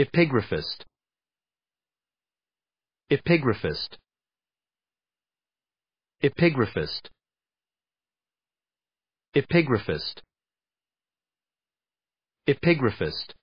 Epigraphist Epigraphist Epigraphist Epigraphist Epigraphist